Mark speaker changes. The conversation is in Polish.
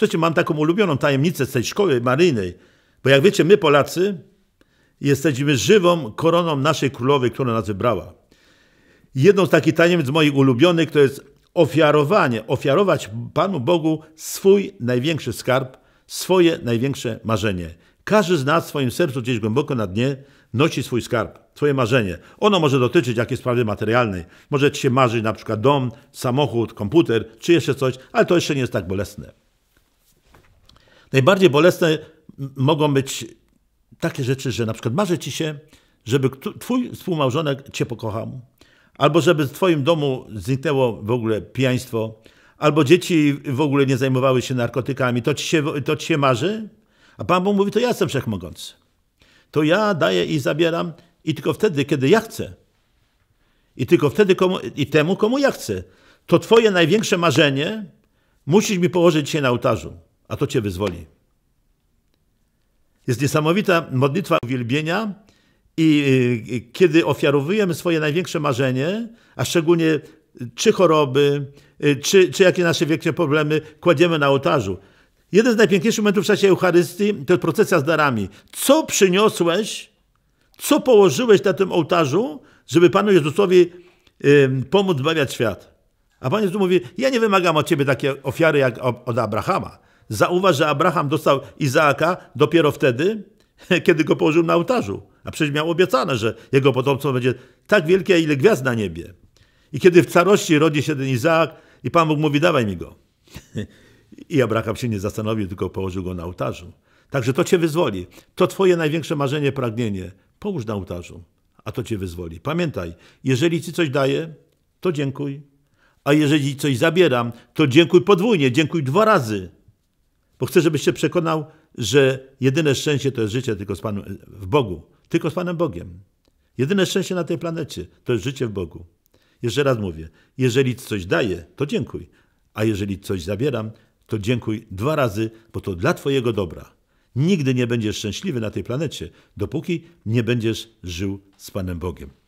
Speaker 1: Słuchajcie, mam taką ulubioną tajemnicę z tej szkoły maryjnej, bo jak wiecie, my Polacy jesteśmy żywą koroną naszej królowej, która nas wybrała. Jedną z takich tajemnic moich ulubionych to jest ofiarowanie, ofiarować Panu Bogu swój największy skarb, swoje największe marzenie. Każdy z nas w swoim sercu gdzieś głęboko na dnie nosi swój skarb, swoje marzenie. Ono może dotyczyć jakiejś sprawy materialnej. Może ci się marzyć na przykład dom, samochód, komputer, czy jeszcze coś, ale to jeszcze nie jest tak bolesne. Najbardziej bolesne mogą być takie rzeczy, że na przykład marzy ci się, żeby twój współmałżonek cię pokochał, albo żeby w twoim domu zniknęło w ogóle pijaństwo, albo dzieci w ogóle nie zajmowały się narkotykami. To ci się, to ci się marzy? A Pan Bóg mówi, to ja jestem wszechmogący. To ja daję i zabieram i tylko wtedy, kiedy ja chcę. I tylko wtedy komu, i temu, komu ja chcę. To twoje największe marzenie musisz mi położyć się na ołtarzu a to Cię wyzwoli. Jest niesamowita modlitwa uwielbienia i y, y, kiedy ofiarowujemy swoje największe marzenie, a szczególnie y, czy choroby, czy, czy jakie nasze wielkie problemy kładziemy na ołtarzu. Jeden z najpiękniejszych momentów w czasie Eucharystii to procesja z darami. Co przyniosłeś, co położyłeś na tym ołtarzu, żeby Panu Jezusowi pomóc zbawiać świat? A Pan Jezus mówi, ja nie wymagam od Ciebie takiej ofiary jak od Abrahama. Zauważ, że Abraham dostał Izaaka dopiero wtedy, kiedy go położył na ołtarzu. A przecież miał obiecane, że jego potomstwo będzie tak wielkie, ile gwiazd na niebie. I kiedy w carości rodzi się ten Izaak i Pan Bóg mówi, dawaj mi go. I Abraham się nie zastanowił, tylko położył go na ołtarzu. Także to cię wyzwoli. To twoje największe marzenie, pragnienie. Połóż na ołtarzu, a to cię wyzwoli. Pamiętaj, jeżeli ci coś daje, to dziękuj. A jeżeli coś zabieram, to dziękuj podwójnie, dziękuj dwa razy. Bo chcę, żebyś się przekonał, że jedyne szczęście to jest życie tylko z Panem, w Bogu, tylko z Panem Bogiem. Jedyne szczęście na tej planecie to jest życie w Bogu. Jeszcze raz mówię, jeżeli coś daję, to dziękuj, a jeżeli coś zabieram, to dziękuj dwa razy, bo to dla Twojego dobra. Nigdy nie będziesz szczęśliwy na tej planecie, dopóki nie będziesz żył z Panem Bogiem.